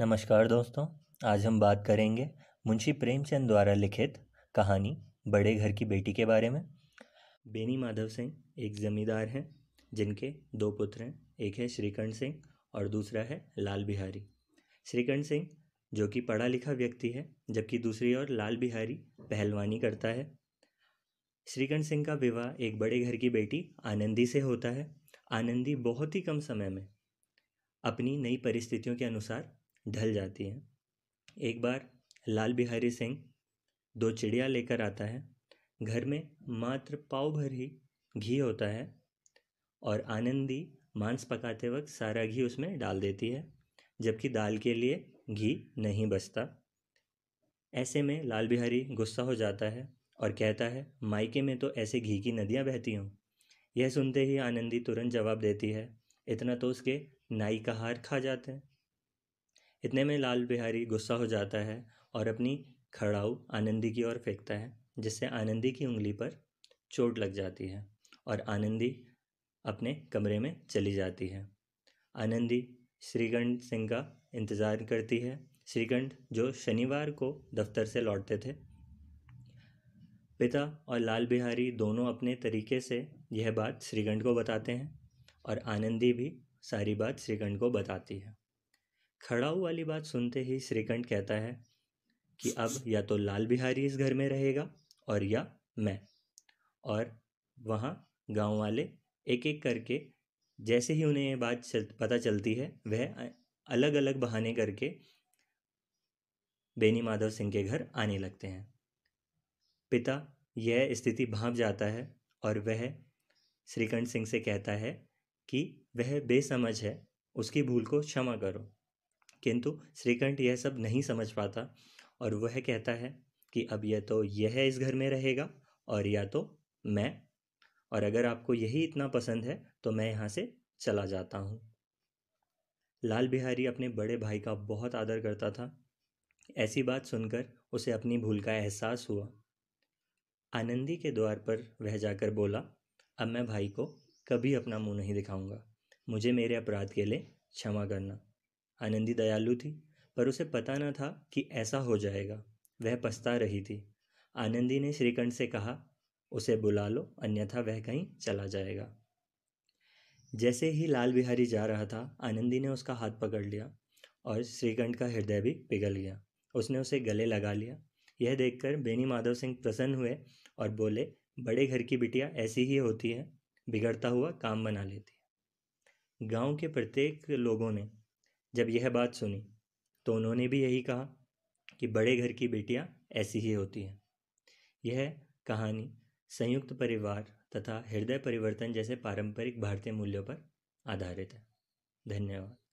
नमस्कार दोस्तों आज हम बात करेंगे मुंशी प्रेमचंद द्वारा लिखित कहानी बड़े घर की बेटी के बारे में बेनी माधव सिंह एक ज़मींदार हैं जिनके दो पुत्र हैं एक है श्रीकंठ सिंह और दूसरा है लाल बिहारी श्रीकंठ सिंह जो कि पढ़ा लिखा व्यक्ति है जबकि दूसरी ओर लाल बिहारी पहलवानी करता है श्रीकंठ सिंह का विवाह एक बड़े घर की बेटी आनंदी से होता है आनंदी बहुत ही कम समय में अपनी नई परिस्थितियों के अनुसार ढल जाती है एक बार लाल बिहारी सिंह दो चिड़िया लेकर आता है घर में मात्र पाव भर ही घी होता है और आनंदी मांस पकाते वक्त सारा घी उसमें डाल देती है जबकि दाल के लिए घी नहीं बचता ऐसे में लाल बिहारी गुस्सा हो जाता है और कहता है मायके में तो ऐसे घी की नदियाँ बहती हों यह सुनते ही आनंदी तुरंत जवाब देती है इतना तो उसके नाई का हार खा जाते हैं इतने में लाल बिहारी गुस्सा हो जाता है और अपनी खड़ाऊ आनंदी की ओर फेंकता है जिससे आनंदी की उंगली पर चोट लग जाती है और आनंदी अपने कमरे में चली जाती है आनंदी श्रीगंड सिंह का इंतज़ार करती है श्रीगंड जो शनिवार को दफ्तर से लौटते थे पिता और लाल बिहारी दोनों अपने तरीके से यह बात श्रीगंड को बताते हैं और आनंदी भी सारी बात श्रीगंड को बताती है खड़ाऊ वाली बात सुनते ही श्रीकंठ कहता है कि अब या तो लाल बिहारी इस घर में रहेगा और या मैं और वहाँ गांव वाले एक एक करके जैसे ही उन्हें ये बात चल, पता चलती है वह अलग अलग बहाने करके बेनी माधव सिंह के घर आने लगते हैं पिता यह स्थिति भाप जाता है और वह श्रीकंठ सिंह से कहता है कि वह बेसमझ है उसकी भूल को क्षमा करो किंतु श्रीकंठ यह सब नहीं समझ पाता और वह कहता है कि अब यह तो यह इस घर में रहेगा और या तो मैं और अगर आपको यही इतना पसंद है तो मैं यहाँ से चला जाता हूँ लाल बिहारी अपने बड़े भाई का बहुत आदर करता था ऐसी बात सुनकर उसे अपनी भूल का एहसास हुआ आनंदी के द्वार पर वह जाकर बोला अब मैं भाई को कभी अपना मुंह नहीं दिखाऊंगा मुझे मेरे अपराध के लिए क्षमा करना आनंदी दयालु थी पर उसे पता न था कि ऐसा हो जाएगा वह पछता रही थी आनंदी ने श्रीकंठ से कहा उसे बुला लो अन्यथा वह कहीं चला जाएगा जैसे ही लाल बिहारी जा रहा था आनंदी ने उसका हाथ पकड़ लिया और श्रीकंठ का हृदय भी पिघल गया उसने उसे गले लगा लिया यह देखकर बेनी माधव सिंह प्रसन्न हुए और बोले बड़े घर की बिटिया ऐसी ही होती है बिगड़ता हुआ काम बना लेती है गांव के प्रत्येक लोगों ने जब यह बात सुनी तो उन्होंने भी यही कहा कि बड़े घर की बेटियां ऐसी ही होती हैं यह कहानी संयुक्त परिवार तथा हृदय परिवर्तन जैसे पारंपरिक भारतीय मूल्यों पर आधारित है धन्यवाद